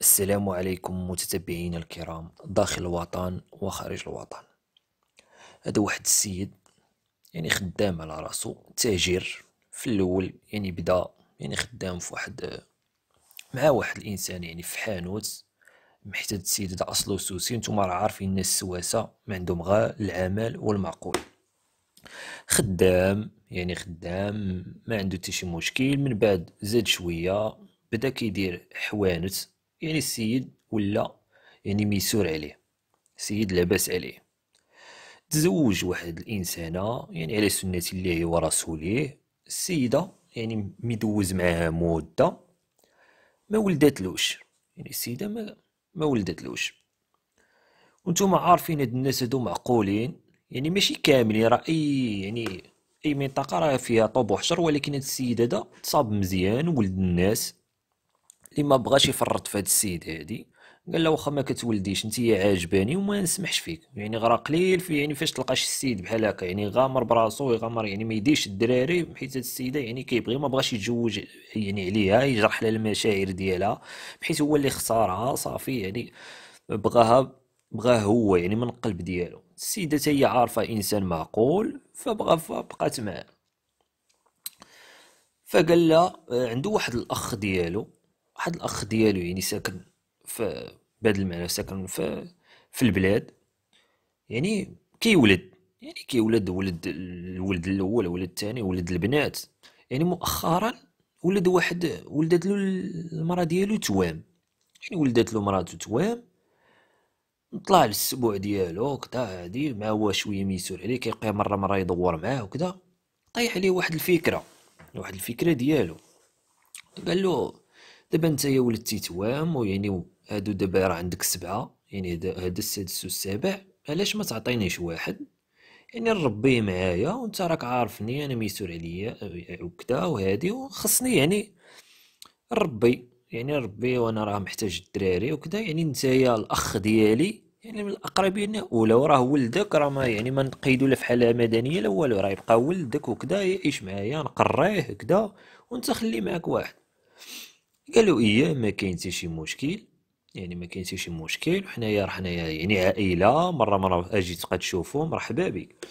السلام عليكم متتبعينا الكرام داخل الوطن وخارج الوطن هذا واحد السيد يعني خدام على راسو تاجر في الاول يعني بدا يعني خدام في واحد مع واحد الانسان يعني في حانوت حتى السيد هذا اصله سوسي نتوما راه عارفين الناس السواسه ما عندهم غا العمل والمعقول خدام يعني خدام ما عنده حتى شي مشكل من بعد زاد شويه بدا كيدير حوانت يعني السيد ولا يعني ميسور عليه السيد لاباس عليه تزوج واحد الانسانه يعني على سنه الله ورسوله السيده يعني مدوز معاها مده ما ولدتلوش يعني السيده ما ما ولدتلوش وانتم عارفين هاد الناس هادو معقولين يعني ماشي كاملين راه اي يعني اي منطقه راه فيها طوب وحشر ولكن هاد السيد هذا تصاب مزيان ولد الناس اللي ما بغاش يفرط في هاد السيد هادي قال له واخا ما كتولديش انت عاجباني وما نسمحش فيك يعني غرا قليل في يعني فاش تلقاش السيد بحال هكا يعني غامر براسو يغامر يعني ما يديش الدراري حيت هاد السيده يعني كيبغي ما بغاش يتزوج يعني عليها يجرح لها المشاعر ديالها بحيث هو اللي اختارها صافي يعني بغاها بغاه هو يعني من القلب ديالو السيده حتى هي عارفه انسان معقول فبغى فبقات معاه فقال لها عنده واحد الاخ ديالو واحد الاخ ديالو يعني ساكن في بهذا المعنى ساكن في في البلاد يعني كيولد يعني كيولد ولد الولد الاول ولد الثاني ولد البنات يعني مؤخرا ولد واحد ولدت له المراه ديالو توام يعني ولدت له مراته توام طلع للسبوع ديالو كدا هادي مع هو شويه ميسور عليه كيبقى مره مره يدور معاه وكدا طيح عليه واحد الفكره واحد الفكره ديالو قال له دابا انت يا ولدتي توام ويعني هادو دابا راه عندك سبعه يعني هذا السادس والسابع علاش ما تعطينيش واحد يعني نربيه معايا وانت راك عارفني انا ميسور عليا آه، آه، وكدا وهادي وخصني يعني نربي يعني نربي وانا راه محتاج الدراري وكدا يعني نتايا الاخ ديالي يعني من الاقربين ولو راه ولدك راه ما يعني ما نقيدو لا في حاله مدنيه لا والو راه يبقى ولدك وكدا يعيش معايا نقريه كدا وانت خلي معاك واحد قالوا ايه ما كاين حتى شي مشكل يعني ما كاين حتى شي مشكل وحنايا راه حنايا يعني عائله مره مره اجي تبقى تشوفو مرحبا بك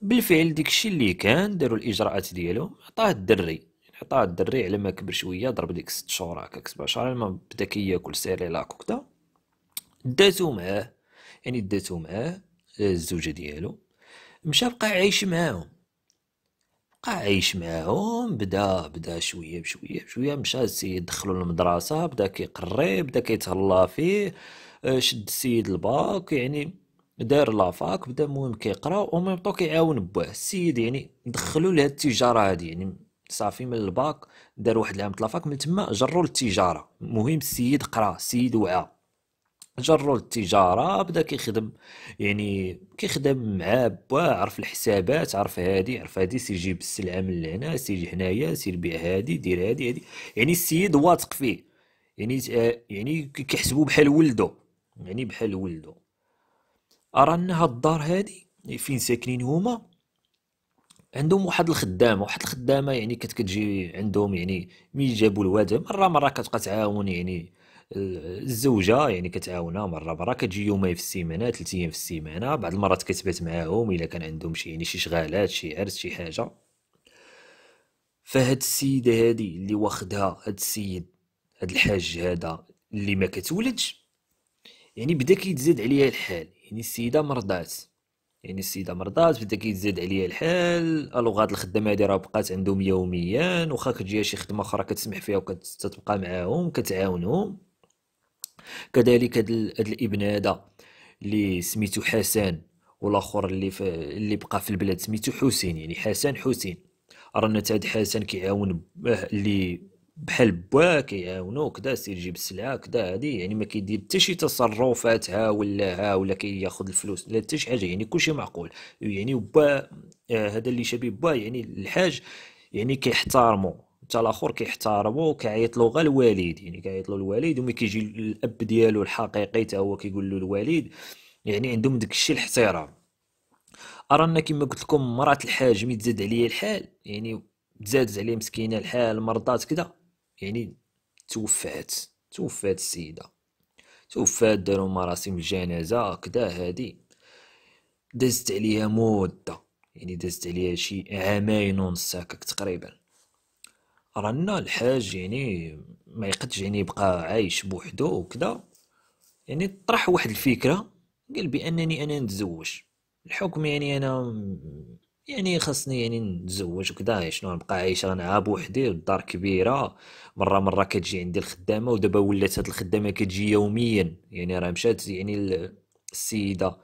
بالفعل الشيء اللي كان داروا الاجراءات ديالهم عطاه الدري يعني عطاه الدري على ما كبر شويه ضرب ديك 6 شهور هكاك 7 شهور على ما بدا كياكل سيريلاك وكذا داتو معاه يعني داتو معاه آه، الزوجه ديالو مشى بقى عايش معاهم بقى عايش معاهم بدا بدا شويه بشويه بشويه مشى السيد دخلو للمدرسه بدا كيقري بدا كيتهلا فيه آه، شد السيد الباك يعني دار لافاك بدا المهم كيقرا وميم طو كيعاون بواه السيد يعني دخلوا له التجاره هادي يعني صافي من الباك دار واحد العام تلافاك من تما جرو للتجاره المهم السيد قرا السيد وعى جرو التجاره بدا كيخدم يعني كيخدم مع با عرف الحسابات عرف هادي عرف هادي سيجيب السلعه من لهنا سيجي هنايا سير بيع هادي دير هادي هادي يعني السيد واثق فيه يعني آه، يعني كيحسبو بحال ولدو يعني بحال ولدو ارى ان هاد الدار هادي فين ساكنين هما عندهم واحد الخدامه واحد الخدامه يعني كتجي عندهم يعني مين جابوا الواد مره مره كتبقى تعاون يعني الزوجه يعني كتعاونها مره مره كتجي يومين في السيمانه ثلاث ايام في السيمانه بعض المرات كتبات معاهم الا كان عندهم شي يعني شي شغالات شي عرس شي حاجه فهاد السيده هادي اللي واخدها هاد السيد هاد الحاج هذا اللي ما كتولدش يعني بدا كيتزاد عليها الحال يعني السيده مرضات يعني السيده مرضات بدا كيتزاد عليها الحال الو هاد الخدمه هادي راه بقات عندهم يوميا واخا كتجيها شي خدمه اخرى كتسمح فيها وكتبقى معاهم كتعاونهم كذلك هذا الابن هذا اللي سميتو حسن والاخر اللي ف... اللي بقى في البلاد سميتو حسين يعني حسن حسين رانا هاد حسن كيعاون اللي بحال با كيعاونو كدا سير جيب السلعه كدا هادي يعني ما كيدير حتى شي تصرفات ها ولا ها ولا كياخذ الفلوس لا حتى شي حاجه يعني كلشي معقول يعني با آه، هذا اللي شبيه با يعني الحاج يعني كيحترمو حتى الاخر كيحترمو له غير الوالد يعني له الوالد وملي كيجي الاب ديالو الحقيقي حتى هو كيقول له الوالد يعني عندهم داكشي الاحترام ارانا كما قلت لكم مرات الحاج مي تزاد عليا الحال يعني تزادت عليه مسكينه الحال مرضات كدا يعني توفات توفات السيده توفات داروا مراسم الجنازه كدا هادي دازت عليها مده يعني دازت عليها شي عامين ونص هكاك تقريبا رانا الحاج يعني ما يقدش يعني يبقى عايش بوحدو وكذا يعني طرح واحد الفكره قال بانني انا نتزوج الحكم يعني انا يعني خاصني يعني نتزوج وكذا يعني شنو نبقى عايش انا بوحدي الدار كبيره مره مره كتجي عندي الخدامه ودابا ولات هاد الخدامه كتجي يوميا يعني راه مشات يعني السيده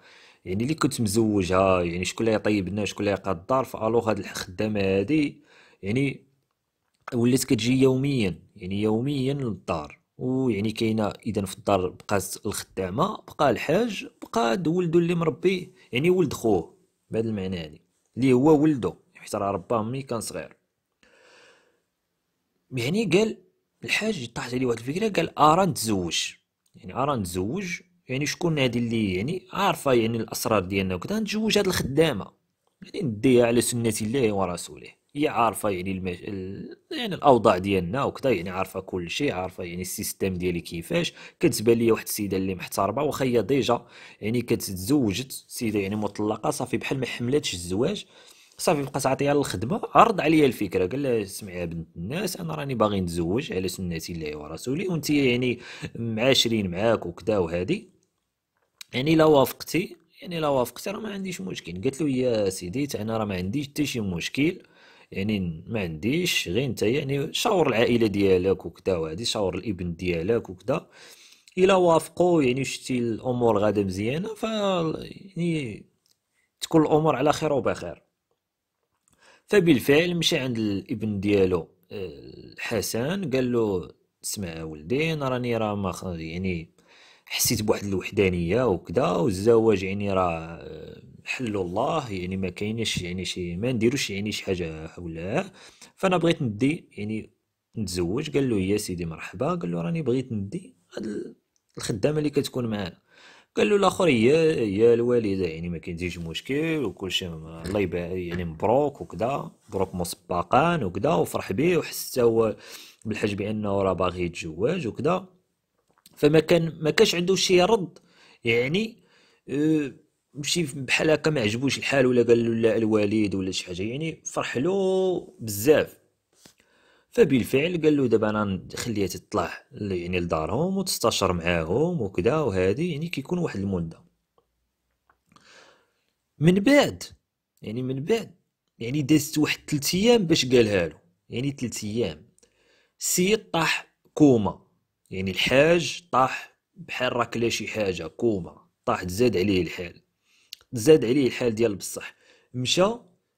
يعني اللي كنت مزوجها يعني شكون اللي يطيب لنا شكون اللي يقاد الدار فالو هاد الخدامه هادي يعني ولات كتجي يوميا يعني يوميا للدار ويعني كاينه اذا في الدار بقات الخدامه بقى الحاج بقى ولدو اللي مربيه يعني ولد خوه بهذا المعنى هادي اللي هو ولدو يعني حيت راه رباه مي كان صغير يعني قال الحاج طاحت عليه واحد الفكره قال ارى آه نتزوج يعني ارى آه نتزوج يعني شكون هادي اللي يعني عارفه يعني الاسرار ديالنا وكذا نتزوج هاد الخدامه يعني نديها على سنه الله ورسوله هي عارفه يعني المج... يعني الاوضاع ديالنا وكذا يعني عارفه كل شيء عارفه يعني السيستم ديالي كيفاش كتبان لي واحد السيده اللي محتاربه واخا هي ديجا يعني كتزوجت سيده يعني مطلقه صافي بحال ما حملاتش الزواج صافي بقات عاطيها الخدمه عرض عليا الفكره قال لها سمعي يا بنت الناس انا راني باغي نتزوج على سنه الله ورسولي وانت يعني معاشرين معاك وكذا وهادي يعني لا وافقتي يعني لا وافقتي راه ما عنديش مشكل قالت له يا سيدي انا راه ما عنديش حتى شي مشكل يعني ما عنديش غير انت يعني شاور العائله ديالك وكذا وهادي شاور الابن ديالك وكذا الى وافقوا يعني شتي الامور غادا مزيانه ف يعني تكون الامور على خير وبخير فبالفعل مشى عند الابن ديالو آه، الحسن قال له اسمع ولدي راني راه ما يعني حسيت بواحد الوحدانيه وكذا والزواج يعني راه آه، حل الله يعني ما كاينش يعني شي ما نديروش يعني شي حاجه حولها فانا بغيت ندي يعني نتزوج قال له يا سيدي مرحبا قال له راني بغيت ندي هاد الخدامه اللي كتكون معانا قال له الاخر يا يا الوالده يعني ما كاين مشكل وكلشي الله يبارك يعني مبروك وكذا مبروك مسبقا وكذا وفرح به وحس هو بالحج بانه راه باغي يتزوج وكذا فما كان ما كانش عنده شي رد يعني أه مشي بحال هكا ما عجبوش الحال ولا قال له لا الوالد ولا شي حاجه يعني فرح له بزاف فبالفعل قال له دابا انا نخليها تطلع يعني لدارهم وتستشر معاهم وكذا وهذه يعني كيكون واحد المده من بعد يعني من بعد يعني دازت واحد 3 ايام باش قالها له يعني 3 ايام السيد طاح كوما يعني الحاج طاح بحال راكله شي حاجه كوما طاح تزاد عليه الحال زاد عليه الحال ديال بصح مشى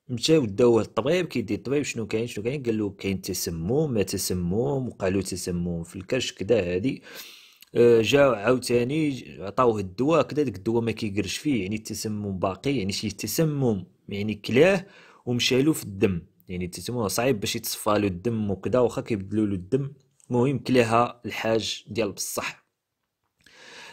مشاو داوه الطبيب كيدي الطبيب شنو كاين شنو كاين قال له كاين تسمم ما تسمم وقالوا تسمم في الكرش كدا هادي آه، جا عاوتاني عطاوه الدواء كدا داك الدواء ما كيقرش فيه يعني التسمم باقي يعني شي تسمم يعني كلاه ومشى له في الدم يعني التسمم صعيب باش يتصفى له الدم وكدا واخا كيبدلوا له الدم المهم كلاها الحاج ديال بصح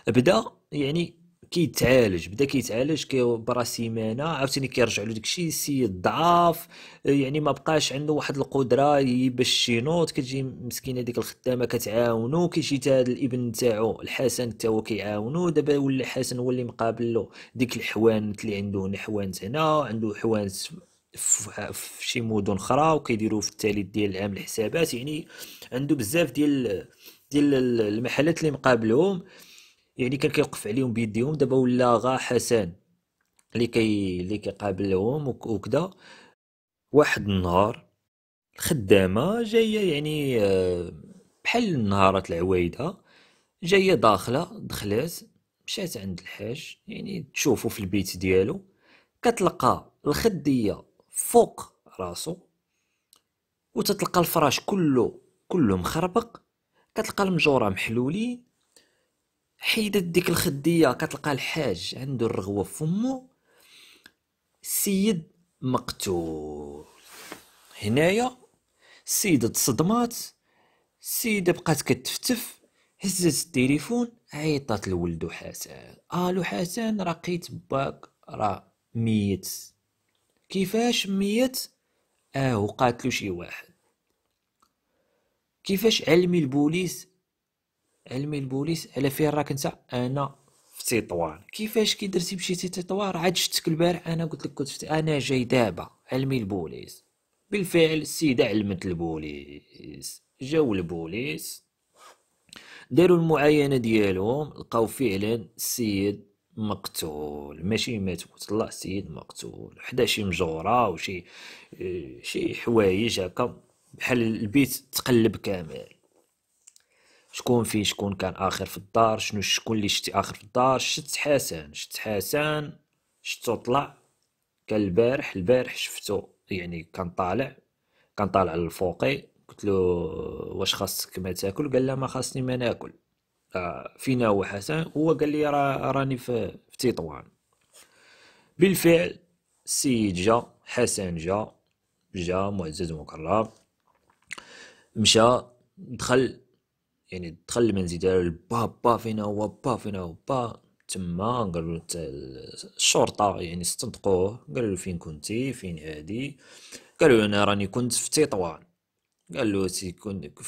بدا يعني كيتعالج بدا كيتعالج كي برا سيمانه عاوتاني كيرجع له داكشي السيد ضعاف يعني ما بقاش عنده واحد القدره باش شي كتجي مسكينه ديك الخدامه كتعاونو كيجي حتى هذا الابن تاعو الحسن حتى هو كيعاونو دابا ولا حسن هو اللي مقابل له ديك الحوانت اللي عنده هنا يعني حوانت هنا عنده حوانت في شي مدن اخرى وكيديروا في الثالث ديال العام الحسابات يعني عنده بزاف ديال ديال المحلات اللي مقابلهم يعني كان كيوقف عليهم بيديهم دابا ولا غا حسن اللي كي اللي كيقابلهم وكذا واحد النهار الخدامه جايه يعني آه، بحال نهارات العوايده جايه داخله دخلات مشات عند الحاج يعني تشوفو في البيت ديالو كتلقى الخديه فوق راسو وتتلقى الفراش كله كله مخربق كتلقى المجوره محلولين حيدت ديك الخديه كتلقى الحاج عنده الرغوه في فمو سيد مقتول هنايا السيده تصدمات السيده بقات كتفتف هزت التليفون عيطات لولدو حسن الو حسن رقيت باك راه ميت كيفاش ميت اه وقاتلو شي واحد كيفاش علمي البوليس علمي البوليس على فين راك انت انا في تطوان كيفاش كي درتي مشيتي تطوان عاد شفتك البارح انا قلت لك كنت انا جاي دابا علمي البوليس بالفعل السيده علمت البوليس جاو البوليس داروا المعاينه ديالهم لقاو فعلا السيد مقتول ماشي مات طلع السيد مقتول حدا شي مجوره وشي آه، شي حوايج هكا بحال البيت تقلب كامل شكون فيه شكون كان اخر في الدار شنو شكون اللي شتي اخر في الدار شت حسن شت حسن شتو طلع كان البارح البارح شفتو يعني كان طالع كان طالع للفوقي قلت له واش خاصك ما تاكل قال لا ما خاصني ما ناكل آه، فينا هو حسن هو قال لي راني في, في تطوان بالفعل السيد جا حسن جا جا معزز مكرم مشى دخل يعني دخل المنزل با فينا هو با فينا هو با تما قالوا له الشرطه يعني استنطقوه قالوا له فين كنتي فين هادي قالوا انا راني كنت في تطوان قال له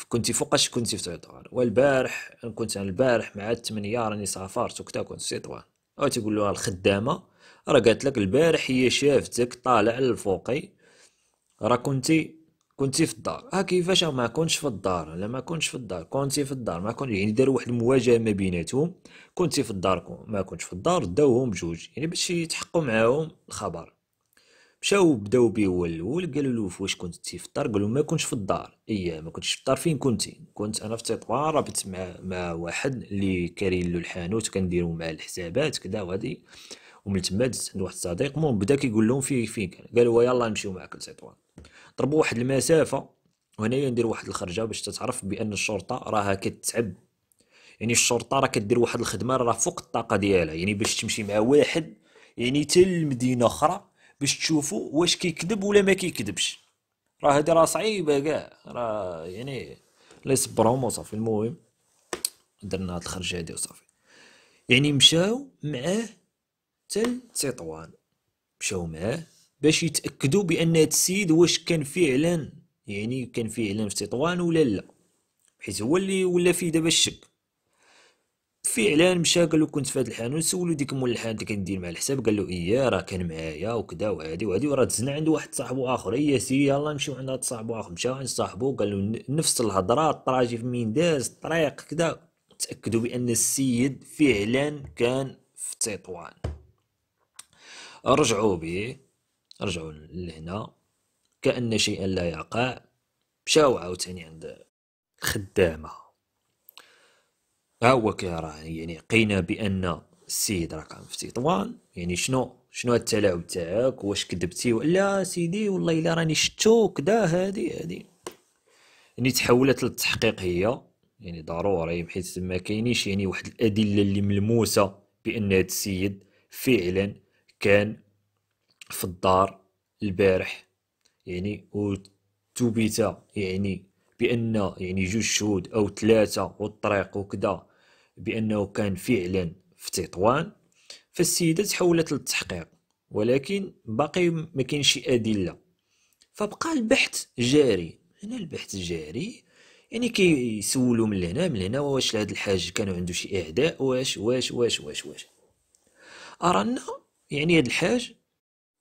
كنتي فوقاش كنتي في تطوان والبارح كنت انا البارح مع الثمانية راني سافرت وكتا كنت في تطوان او تقول له الخدامه راه قالت لك البارح هي شافتك طالع للفوقي راه كنتي كنتي في الدار ها آه، كيفاش ما كنتش في الدار لا ما كنتش في الدار كنتي في الدار ما كنت يعني داروا واحد المواجهه ما بيناتهم كنتي في الدار ما كنتش في الدار داوهم بجوج يعني باش يتحقوا معاهم الخبر مشاو بداو به هو الاول قالوا له واش كنتي في الدار قالوا ما كنتش في الدار ايه ما كنتش في الدار فين كنتي كنت انا في تطوان رابط مع مع واحد اللي كارين له الحانوت كنديروا معاه الحسابات كدا وهادي ومن تما عند واحد الصديق مهم بدا كيقول لهم في فين كان قالوا يلا نمشيو معاك لتطوان ضربوا واحد المسافه وهنايا ندير واحد الخرجه باش تتعرف بان الشرطه راها كتعب يعني الشرطه راه كدير واحد الخدمه راه فوق الطاقه ديالها يعني باش تمشي مع واحد يعني حتى لمدينه اخرى باش تشوفوا واش كيكذب ولا ما كيكذبش راه هادي راه صعيبه كاع راه يعني الله يصبرهم وصافي المهم درنا هاد الخرجه هادي وصافي يعني مشاو معاه حتى تطوان مشاو معاه باش يتاكدوا بان هذا السيد واش كان فعلا يعني كان فعلا في تطوان ولا لا حيت هو اللي ولا فيه دابا الشك فعلا مشى قال كنت في هذا الحانوت سولو ديك مول الحانوت اللي كندير مع الحساب قال له ايه راه كان معايا وكذا وهادي وهادي وراه دزنا عند واحد صاحبو اخر هي إيه، سي يلا نمشيو عند هاد صاحبو اخر مشاو عند صاحبو قال له نفس الهضره الطراجي مين داز الطريق كذا تاكدوا بان السيد فعلا كان في تطوان رجعوا به رجعوا لهنا كأن شيئا لا يقع مشاو عاوتاني عند الخدامة ها هو كيراه يعني قينا بأن السيد راه كان في تطوان يعني شنو شنو التلاعب تاعك واش كذبتي ولا سيدي والله الا راني شتو كدا هادي هادي يعني تحولت للتحقيق هي يعني ضروري بحيث ما كاينيش يعني واحد الادله اللي ملموسه بان هذا السيد فعلا كان في الدار البارح يعني وتوبيت يعني بان يعني جوج شهود او ثلاثه والطريق وكذا بانه كان فعلا في تطوان فالسيده تحولت للتحقيق ولكن باقي ما كاينش شي ادله فبقى البحث جاري هنا البحث جاري يعني كيسولوا من هنا من هنا واش لهاد الحاج كانوا عنده شي اعداء واش واش واش واش واش ارانا يعني هاد الحاج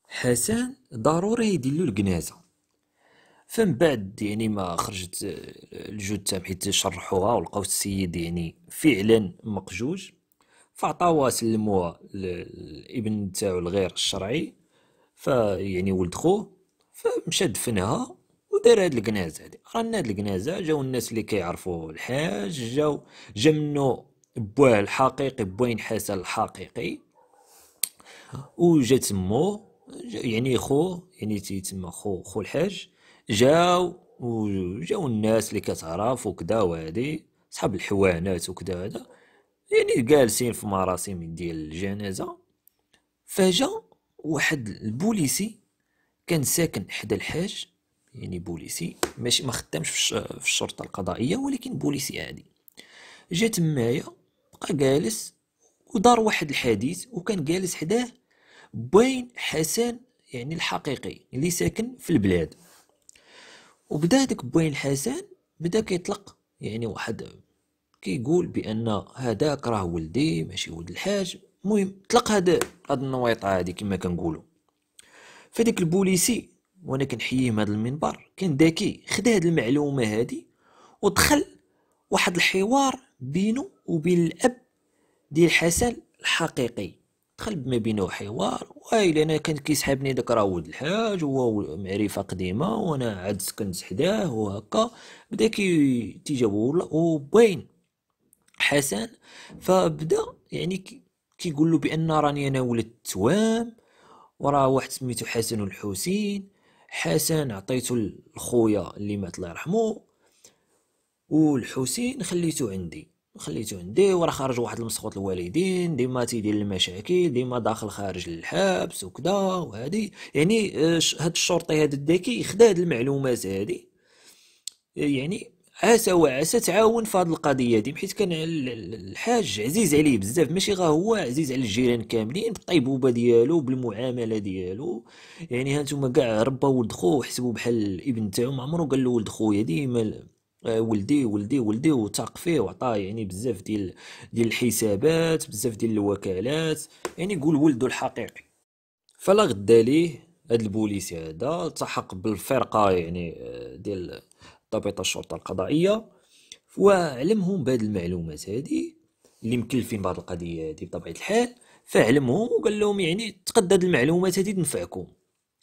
حسن ضروري يديرلو الجنازه فمن بعد يعني ما خرجت آه، الجثه حيت شرحوها ولقاو السيد يعني فعلا مقجوج فعطاوها سلموها لابن تاعو الغير الشرعي فيعني ولد خوه فمشى دفنها ودار هاد الجنازه هادي رانا هاد الجنازه جاو الناس اللي كيعرفوا الحاج جاو جا منو بواه الحقيقي بوين حسن الحقيقي وجا تمو يعني خو يعني تيتم خو خو الحاج جاو وجاو الناس اللي كتعرف وكذا وهادي صحاب الحوانات وكذا هذا يعني جالسين في مراسم ديال الجنازه فجا واحد البوليسي كان ساكن حدا الحاج يعني بوليسي ماشي ما خدامش في الشرطه القضائيه ولكن بوليسي عادي جا تمايا بقى جالس ودار واحد الحديث وكان جالس حداه بين حسن يعني الحقيقي اللي ساكن في البلاد وبدا داك بوين حسن بدا كيطلق يعني واحد كيقول بان هذاك راه ولدي ماشي ولد الحاج المهم طلق هاد هاد النويطه هادي كما كنقولوا فداك البوليسي وانا كنحييه من هاد المنبر كان ذكي خدا هاد المعلومه هادي ودخل واحد الحوار بينه وبين الاب ديال حسن الحقيقي دخل ما بينه حوار وايل انا كان كيسحبني داك راه ولد الحاج هو معرفه قديمه وانا عاد سكنت حداه وهكا بدا كي تيجاوب وبين حسن فبدا يعني كيقول له بان راني انا ولد توام وراه واحد سميتو حسن الحسين حسن عطيته لخويا اللي مات الله يرحمه والحسين خليته عندي خليته عندي وراه خرج واحد المسخوط الوالدين ديما تيدير المشاكل ديما داخل خارج الحبس وكذا وهادي يعني آه، هاد الشرطي هاد الذكي خدا هاد المعلومات هادي آه، يعني عسى وعسى تعاون في هاد القضيه دي حيت كان الحاج عزيز عليه بزاف ماشي غا هو عزيز على الجيران كاملين بالطيبوبه ديالو بالمعامله ديالو يعني هانتوما كاع ربا ولد خوه وحسبوا بحال الابن تاعو ما عمرو قال له ولد خويا ديما آه، ولدي ولدي ولدي وثق فيه وعطاه يعني بزاف ديال ديال الحسابات بزاف ديال الوكالات يعني قول ولده الحقيقي فلا غدا ليه هاد البوليسي هذا التحق بالفرقه يعني آه، ديال ضابطه الشرطه القضائيه وعلمهم بهاد المعلومات هادي اللي مكلفين بهاد القضيه هادي بطبيعه الحال فعلمهم وقال لهم يعني تقدد المعلومات هادي تنفعكم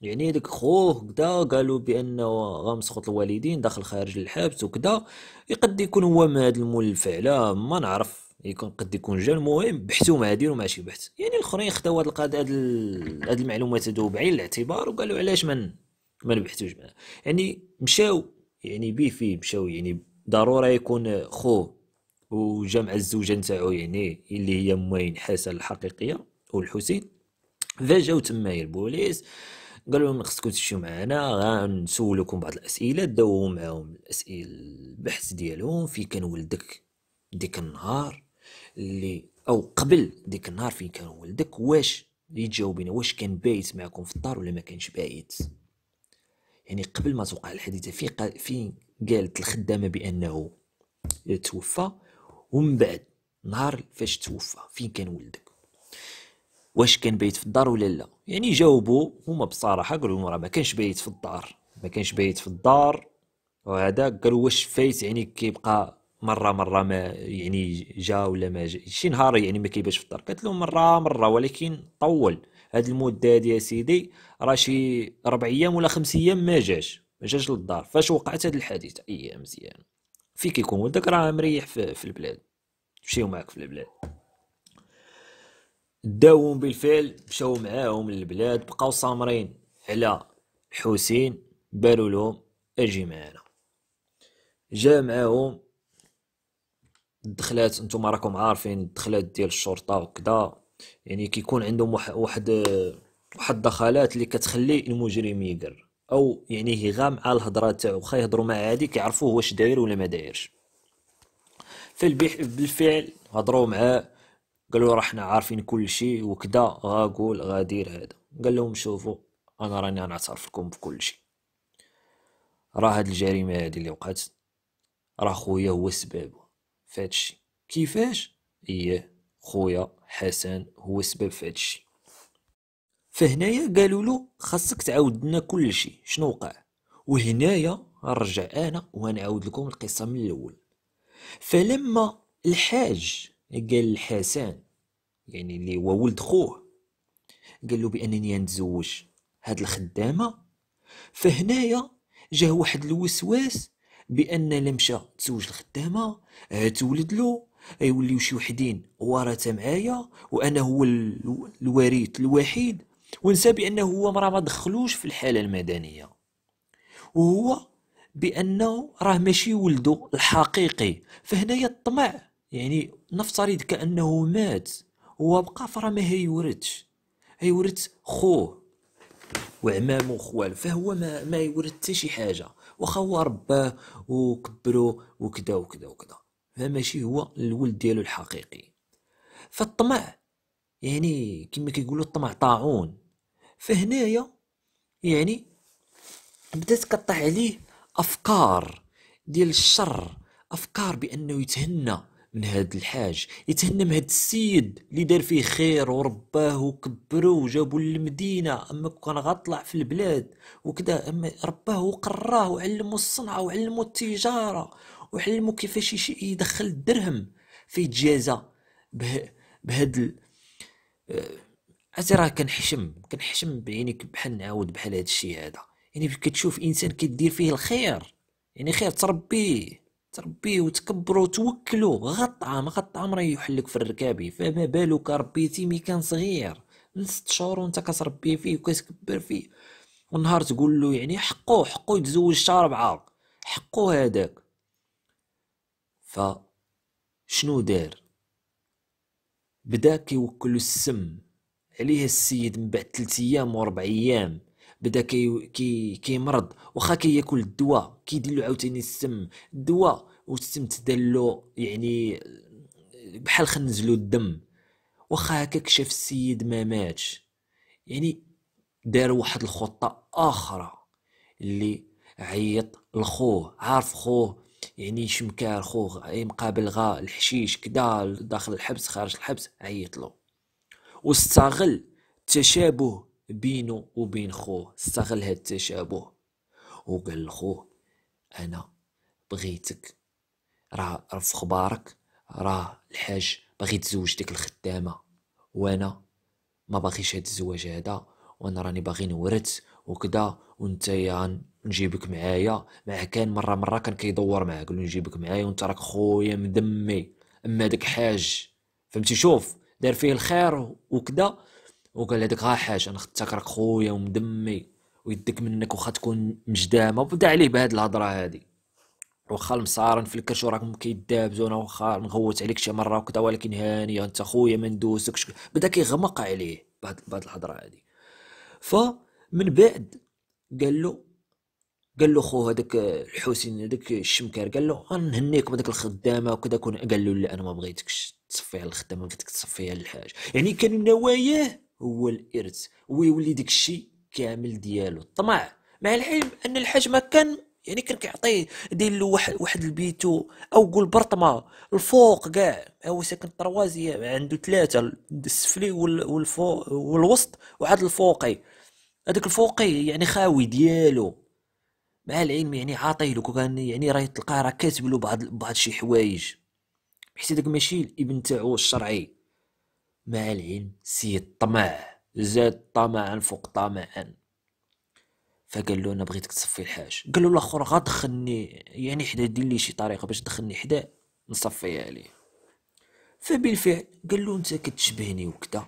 يعني داك خوه كدا قالوا بانه غمسخط الوالدين داخل خارج الحبس وكدا يقد يكون هو ما هاد المول على ما نعرف يكون قد يكون جا المهم بحثوا مع ديروا شي بحث يعني الاخرين خداو هاد القضاء هاد المعلومات هادو بعين الاعتبار وقالوا علاش ما ما نبحثوش معاه يعني مشاو يعني بي فيه مشاو يعني ضروره يكون خوه وجمع الزوجه نتاعو يعني اللي هي موين حسن الحقيقيه والحسين فجاو جاو تما البوليس قالوا لهم خصكم تمشيو معنا غنسولكم بعض الاسئله داو معاهم الاسئله البحث ديالهم في كان ولدك ديك النهار اللي او قبل ديك النهار فين كان ولدك واش اللي تجاوبينا واش كان بايت معكم في الدار ولا ما كانش بايت يعني قبل ما توقع الحادثه فين فين قالت الخدامه بانه توفى ومن بعد نهار فاش توفى فين كان ولدك واش كان بايت في الدار ولا لا يعني جاوبوا هما بصراحه قالوا لهم راه ما كانش بايت في الدار ما كانش بايت في الدار وهذا قالوا واش فايت يعني كيبقى مره مره ما يعني جا ولا ما جا شي نهار يعني ما كيبقاش في الدار قالت لهم مره مره ولكن طول هاد المده هادي يا سيدي راه شي ربع ايام ولا خمس ايام ما جاش ما جاش للدار فاش وقعت هاد الحادثه ايام مزيان في كيكون ولدك راه مريح في, في البلاد مشيو معاك في البلاد داوهم بالفعل مشاو معاهم للبلاد بقاو صامرين على حسين بالو لهم اجي معانا جا معاهم الدخلات انتم راكم عارفين الدخلات ديال الشرطه وكذا يعني كيكون عندهم واحد واحد الدخلات اللي كتخلي المجرم يقر او يعني يغام على الهضره تاعو واخا يهضروا مع عادي كيعرفوه واش داير ولا ما دايرش فالبيح بالفعل هضروا معاه قال له راه حنا عارفين كل شيء وكذا غاقول غادير هذا قال لهم شوفوا انا راني غنعترف لكم بكل شيء راه هاد الجريمه هادي اللي وقعت راه خويا هو السبب في هادشي كيفاش ايه خويا حسن هو السبب في هادشي فهنايا قالوا له خاصك تعاود لنا كل شيء شنو وقع وهنايا نرجع انا وغنعاود لكم القصه من الاول فلما الحاج قال الحسن يعني اللي هو ولد خوه قال له بانني نتزوج هاد الخدامه فهنايا جاه واحد الوسواس بان لمشى تزوج الخدامه تولد له يوليو شي وحدين ورثه معايا وانا هو الوريث الوحيد ونسى بانه هو مرة ما دخلوش في الحاله المدنيه وهو بانه راه ماشي ولده الحقيقي فهنايا الطمع يعني نفترض كأنه مات هو بقى فراه ما هيورثش هيورث خوه وعمامه وخوال فهو ما, ما يورث حتى شي حاجه واخا هو رباه وكبره وكذا وكذا وكذا فماشي هو الولد ديالو الحقيقي فالطمع يعني كما كيقولوا الطمع طاعون فهنايا يعني بدات كطيح عليه افكار ديال الشر افكار بانه يتهنى من هاد الحاج يتهنى من هاد السيد اللي دار فيه خير ورباه وكبرو وجابو للمدينه اما كان غطلع في البلاد وكذا اما رباه وقراه وعلمو الصنعه وعلمو التجاره وعلمو كيفاش يدخل الدرهم فيتجازى به بهاد ال... عرفتي آه، راه كنحشم كنحشم بعينيك بحال نعاود بحال هاد الشيء هذا يعني كتشوف انسان كدير فيه الخير يعني خير تربيه تربيه وتكبره وتوكله غطعه ما غطعه الطعام راه يحلك في الركابي فما بالك ربيتي مي كان صغير من ست شهور وانت كتربي فيه وكتكبر فيه ونهار تقول له يعني حقه حقه يتزوج شهر ربعة حقه هذاك ف شنو دار بدا كيوكلو السم عليه السيد من بعد ثلاث ايام و ايام بدا كي كي كيمرض واخا كياكل الدواء كيدير له عاوتاني السم الدواء والسم تدلو يعني بحال خنزلو الدم واخا هكاك شاف السيد ما ماتش يعني دار واحد الخطة أخرى اللي عيط لخوه عارف خوه يعني شمكار خوه مقابل غا الحشيش كدا داخل الحبس خارج الحبس عيط له واستغل تشابه بينه وبين خوه استغل هاد التشابه وقال لخوه انا بغيتك راه في خبارك راه الحاج باغي تزوج ديك الخدامه وانا ما باغيش هاد الزواج هذا وانا راني باغي نورث وكذا وانت يا نجيبك معايا مع كان مره مره كان كيدور معاه قال نجيبك معايا وانت راك خويا مدمي اما داك حاج فهمتي شوف دار فيه الخير وكذا وقال هذاك ها حاج انا خدتك راك خويا ومدمي ويدك منك وخا تكون مجدامه وبدا عليه بهاد الهضره هادي واخا المصارن في الكرش وراكم كيدابزو انا واخا نغوت عليك شي مره وكذا ولكن هانيه انت خويا ما ندوسكش بدا كيغمق عليه بهاد بهاد الهضره هادي فمن بعد قال له قال له خو هذاك الحسين هذاك الشمكار قال له غنهنيك بهذيك الخدامه وكذا كون قال له لا انا ما بغيتكش على الخدامه بغيتك على الحاج يعني كان نواياه هو الارث ويولي داكشي كامل ديالو الطمع مع العلم ان الحاج ما كان يعني كان كيعطيه داير له واحد واحد البيتو او قول برطمه الفوق كاع هو ساكن طروازيه عنده ثلاثه السفلي والفوق والوسط وعاد الفوقي هذاك الفوقي يعني خاوي ديالو مع العلم يعني عاطيه له كان يعني راه تلقاه راه كاتب له بعض بعض شي حوايج حيت هذاك ماشي الابن تاعو الشرعي مع العلم سيد طمع زاد طمعا فوق طمعا فقال له انا بغيتك تصفي الحاج قال له الاخر غدخلني يعني حدا دير لي شي طريقه باش دخلني حدا نصفيها عليه فبالفعل قال له انت كتشبهني وكدا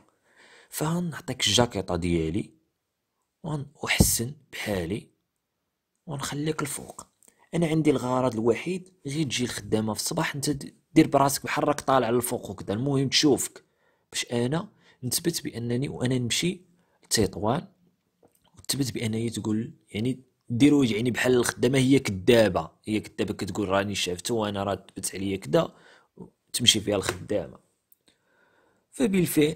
فغنعطيك الجاكيطه ديالي ونحسن بحالي ونخليك الفوق انا عندي الغرض الوحيد غير تجي الخدامه في الصباح انت دير براسك بحال راك طالع للفوق وكذا المهم تشوفك باش انا نثبت بانني وانا نمشي لتطوان وتثبت بانني تقول يعني ديروا يعني بحال الخدامه هي كدابه هي كدابه كتقول راني شافته وانا راه تبت عليا كدا تمشي فيها الخدامه فبالفعل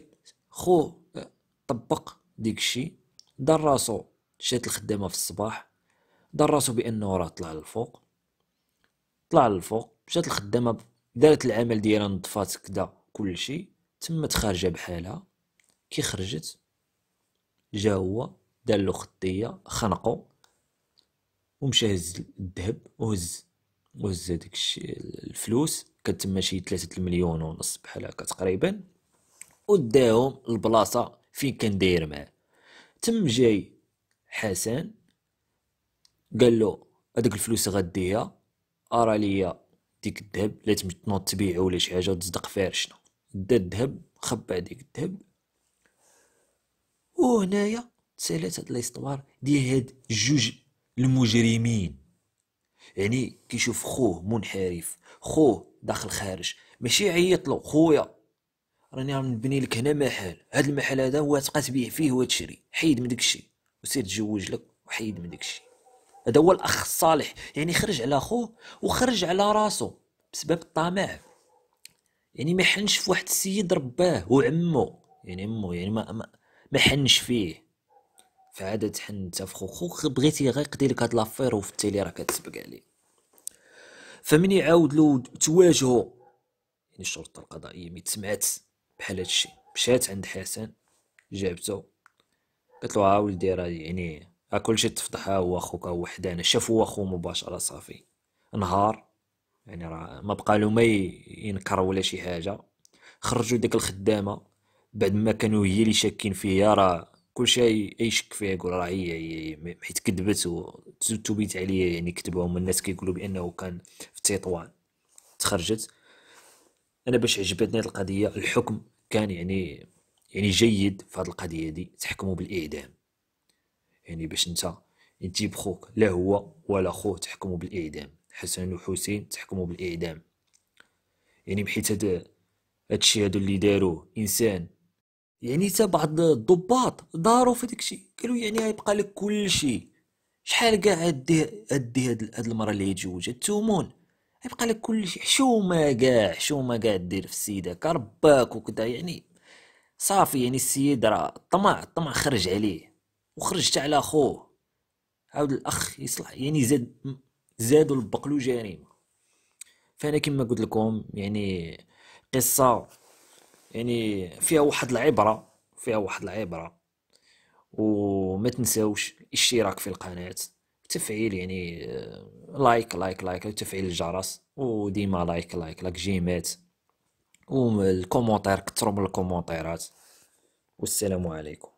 خو طبق ديك الشيء دار راسو شات الخدامه في الصباح دار راسو بانه راه طلع للفوق طلع للفوق مشات الخدامه دارت العمل ديالها نظفات كدا كلشي تمت خارجة بحالها كي خرجت جا هو له خطية خنقو ومشى هز الذهب وهز وهز هداك الفلوس كانت تما شي تلاتة المليون ونص بحال هكا تقريبا وداهم البلاصة فين كان داير معاه تم جاي حسن قال له هذيك الفلوس غديها ارى ليا ديك الذهب لا تنوض تبيعو ولا شي حاجه وتصدق فيها شنو دا الذهب خبى هذيك الذهب وهنايا تسالات هاد ليستوار ديال هاد جوج المجرمين يعني كيشوف خوه منحرف خوه داخل خارج ماشي عيط له خويا راني غنبني لك هنا محل هاد المحل هذا هو تبقى تبيع فيه وتشري حيد من داكشي وسير تزوج لك وحيد من داكشي هذا هو الاخ الصالح يعني خرج على خوه وخرج على راسو بسبب الطمع يعني ما حنش في واحد السيد رباه وعمو يعني عمو يعني ما ما, ما حنش فيه فعاد تحن انت في بغيتي غير يقضي لك هاد لافير وفي التالي راه كتسبق عليه فمن يعاود له تواجهو يعني الشرطه القضائيه مي تسمعت بحال هادشي مشات عند حسن جابته قالت له ها ولدي راه يعني كلشي تفضح هو خوك هو حدانا شاف هو خو مباشره صافي نهار يعني راه ما بقى له ما ينكر ولا شي حاجه خرجوا ديك الخدامه بعد ما كانوا هي اللي شاكين فيها راه كل شيء شك فيها يقول راه هي هي حيت كذبت وتبيت عليا يعني كتبوا هما الناس كيقولوا بانه كان في تطوان تخرجت انا باش عجبتني هذه القضيه الحكم كان يعني يعني جيد في هذه القضيه دي تحكموا بالاعدام يعني باش انت انت بخوك لا هو ولا خوه تحكموا بالاعدام حسن وحسين تحكموا بالاعدام يعني بحيث هذا هادشي هادو اللي داروا انسان يعني حتى بعض الضباط داروا في داكشي قالوا يعني غيبقى لك كلشي شحال كاع ادي ادي هاد هاد المره اللي يتزوج التومون غيبقى لك كلشي حشومه كاع حشومه كاع دير في السيده كرباك وكذا يعني صافي يعني السيد راه الطمع الطمع خرج عليه وخرج حتى على خوه عاود الاخ يصلح يعني زاد زادوا لبقلو جريمه فانا كما قلت لكم يعني قصه يعني فيها واحد العبره فيها واحد العبره وما تنساوش الاشتراك في القناه تفعيل يعني آه، لايك لايك لايك وتفعيل الجرس وديما لايك لايك لايك جيمات والكومونتير كثروا من الكومونتيرات والسلام عليكم